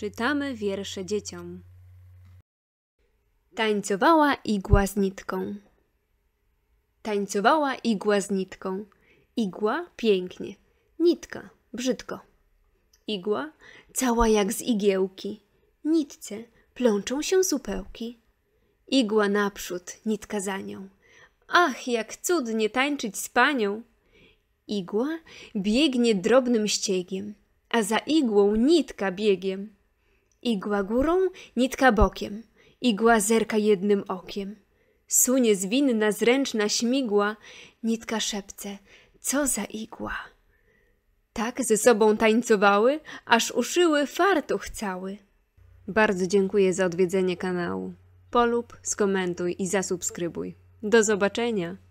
Czytamy wiersze dzieciom. Tańcowała igła z nitką. Tańcowała igła z nitką. Igła pięknie, nitka brzydko. Igła cała jak z igiełki. Nitce plączą się supełki. Igła naprzód, nitka za nią. Ach, jak cudnie tańczyć z panią! Igła biegnie drobnym ściegiem, a za igłą nitka biegiem. Igła górą, nitka bokiem, igła zerka jednym okiem. Sunie zwinna, zręczna, śmigła, nitka szepce, co za igła. Tak ze sobą tańcowały, aż uszyły fartuch cały. Bardzo dziękuję za odwiedzenie kanału. Polub, skomentuj i zasubskrybuj. Do zobaczenia!